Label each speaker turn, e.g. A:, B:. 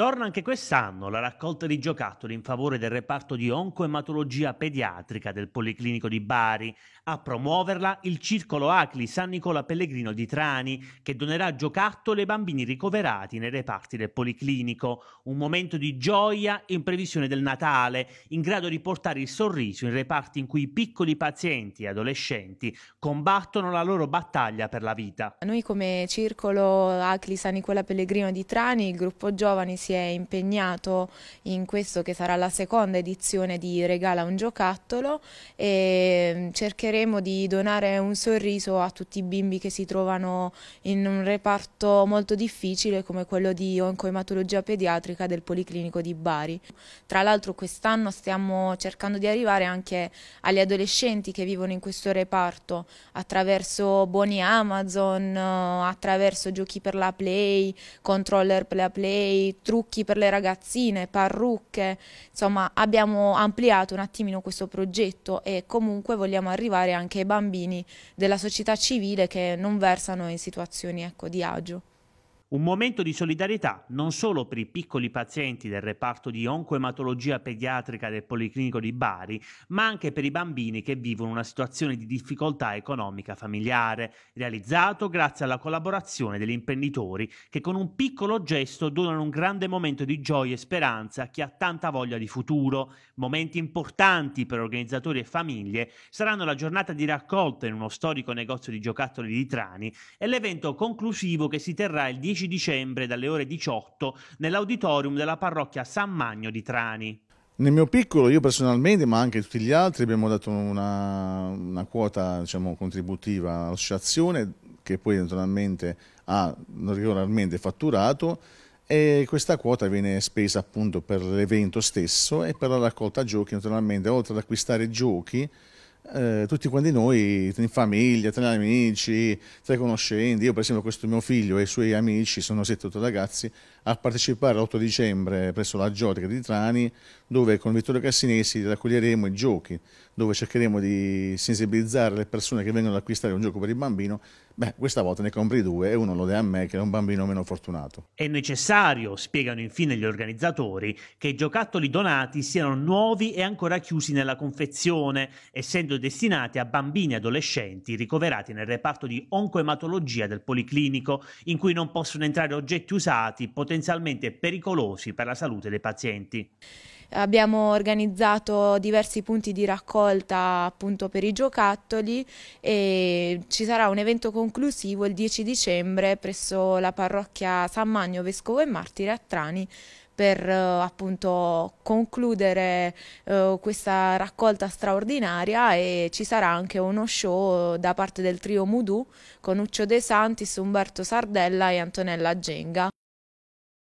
A: Torna anche quest'anno la raccolta di giocattoli in favore del reparto di oncoematologia pediatrica del Policlinico di Bari. A promuoverla il Circolo Acli San Nicola Pellegrino di Trani, che donerà giocattoli ai bambini ricoverati nei reparti del Policlinico. Un momento di gioia in previsione del Natale, in grado di portare il sorriso in reparti in cui i piccoli pazienti e adolescenti combattono la loro battaglia per la vita.
B: Noi come Circolo Acli San Nicola Pellegrino di Trani, il gruppo giovani si si è impegnato in questo che sarà la seconda edizione di Regala un giocattolo e mm, cercheremo di donare un sorriso a tutti i bimbi che si trovano in un reparto molto difficile come quello di oncoematologia pediatrica del Policlinico di Bari. Tra l'altro quest'anno stiamo cercando di arrivare anche agli adolescenti che vivono in questo reparto attraverso buoni Amazon, eh, attraverso giochi per la Play, controller per la Play, trucchi trucchi per le ragazzine, parrucche, insomma abbiamo ampliato un attimino questo progetto e comunque vogliamo arrivare anche ai bambini della società civile che non versano in situazioni ecco, di agio.
A: Un momento di solidarietà non solo per i piccoli pazienti del reparto di oncoematologia pediatrica del Policlinico di Bari, ma anche per i bambini che vivono una situazione di difficoltà economica familiare, realizzato grazie alla collaborazione degli imprenditori che con un piccolo gesto donano un grande momento di gioia e speranza a chi ha tanta voglia di futuro. Momenti importanti per organizzatori e famiglie saranno la giornata di raccolta in uno storico negozio di giocattoli di Trani e l'evento conclusivo che si terrà il 10 16 dicembre dalle ore 18 nell'auditorium della parrocchia San Magno di Trani.
C: Nel mio piccolo, io personalmente, ma anche tutti gli altri, abbiamo dato una, una quota diciamo, contributiva all'associazione che poi naturalmente ha regolarmente fatturato e questa quota viene spesa appunto per l'evento stesso e per la raccolta giochi naturalmente oltre ad acquistare giochi eh, tutti quanti noi, in famiglia, tra gli amici, tra i conoscenti, io per esempio questo mio figlio e i suoi amici, sono sette otto ragazzi, a partecipare l'8 dicembre presso la Giotica di Trani, dove con Vittorio Cassinesi raccoglieremo i giochi, dove cercheremo di sensibilizzare le persone che vengono ad acquistare un gioco per il bambino Beh, questa volta ne compri due e uno lo dai a me che è un bambino meno fortunato.
A: È necessario, spiegano infine gli organizzatori, che i giocattoli donati siano nuovi e ancora chiusi nella confezione, essendo destinati a bambini e adolescenti ricoverati nel reparto di oncoematologia del Policlinico, in cui non possono entrare oggetti usati potenzialmente pericolosi per la salute dei pazienti
B: abbiamo organizzato diversi punti di raccolta appunto per i giocattoli e ci sarà un evento conclusivo il 10 dicembre presso la parrocchia San Magno Vescovo e Martire a Trani per eh, appunto concludere eh, questa raccolta straordinaria e ci sarà anche uno show da parte del trio Mudù con Uccio De Santis, Umberto Sardella e Antonella Genga.